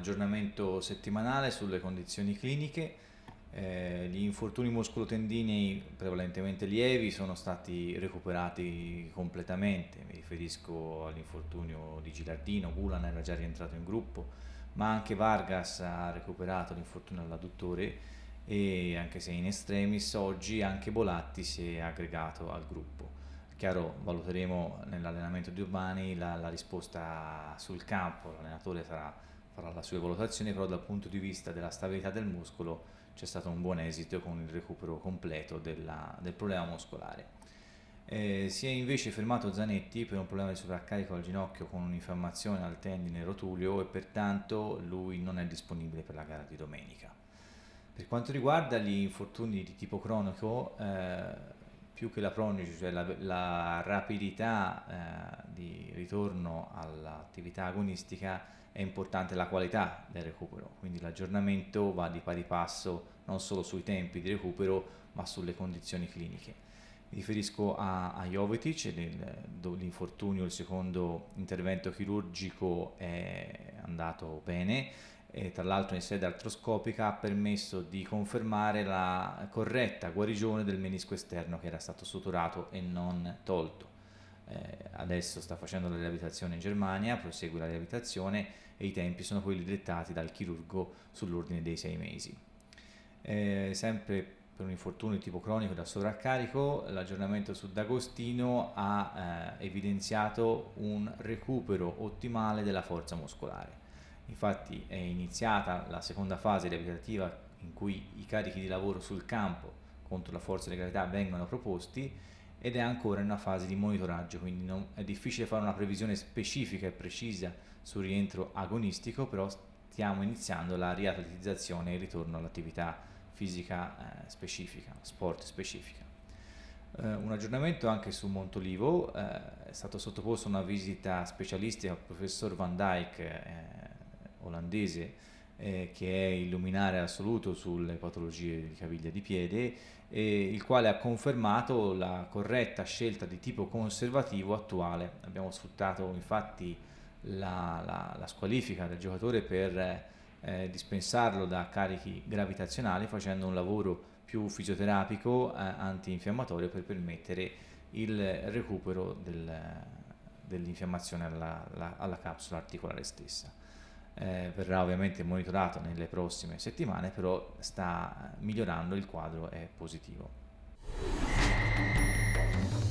aggiornamento settimanale sulle condizioni cliniche. Eh, gli infortuni muscolotendinei, prevalentemente lievi, sono stati recuperati completamente. Mi riferisco all'infortunio di Gilardino, Gulan era già rientrato in gruppo, ma anche Vargas ha recuperato l'infortunio all'adduttore e anche se in estremis oggi anche Bolatti si è aggregato al gruppo. Chiaro, valuteremo nell'allenamento di Urbani la, la risposta sul campo, l'allenatore sarà farà la sua valutazione, però dal punto di vista della stabilità del muscolo c'è stato un buon esito con il recupero completo della, del problema muscolare. Eh, si è invece fermato Zanetti per un problema di sovraccarico al ginocchio con un'infiammazione al tendine rotulio e pertanto lui non è disponibile per la gara di domenica. Per quanto riguarda gli infortuni di tipo cronico, eh, più che la pronici, cioè la, la rapidità eh, ritorno all'attività agonistica è importante la qualità del recupero, quindi l'aggiornamento va di pari passo non solo sui tempi di recupero ma sulle condizioni cliniche. Mi riferisco a, a Jovetic, l'infortunio, il secondo intervento chirurgico è andato bene, e tra l'altro in sede artroscopica ha permesso di confermare la corretta guarigione del menisco esterno che era stato suturato e non tolto eh, adesso sta facendo la riabilitazione in Germania, prosegue la riabilitazione e i tempi sono quelli dettati dal chirurgo sull'ordine dei sei mesi. Eh, sempre per un infortunio di tipo cronico da sovraccarico, l'aggiornamento su D'Agostino ha eh, evidenziato un recupero ottimale della forza muscolare. Infatti è iniziata la seconda fase riabilitativa in cui i carichi di lavoro sul campo contro la forza di gravità vengono proposti ed è ancora in una fase di monitoraggio, quindi non, è difficile fare una previsione specifica e precisa sul rientro agonistico, però stiamo iniziando la riatletizzazione e il ritorno all'attività fisica eh, specifica, sport specifica. Eh, un aggiornamento anche su Montolivo, eh, è stato sottoposto a una visita specialistica al professor Van Dyck, eh, olandese, eh, che è Illuminare Assoluto sulle patologie di caviglia di piede, eh, il quale ha confermato la corretta scelta di tipo conservativo attuale. Abbiamo sfruttato infatti la, la, la squalifica del giocatore per eh, dispensarlo da carichi gravitazionali facendo un lavoro più fisioterapico, eh, antinfiammatorio per permettere il recupero del, dell'infiammazione alla, alla, alla capsula articolare stessa eh, verrà ovviamente monitorato nelle prossime settimane, però sta migliorando, il quadro è positivo.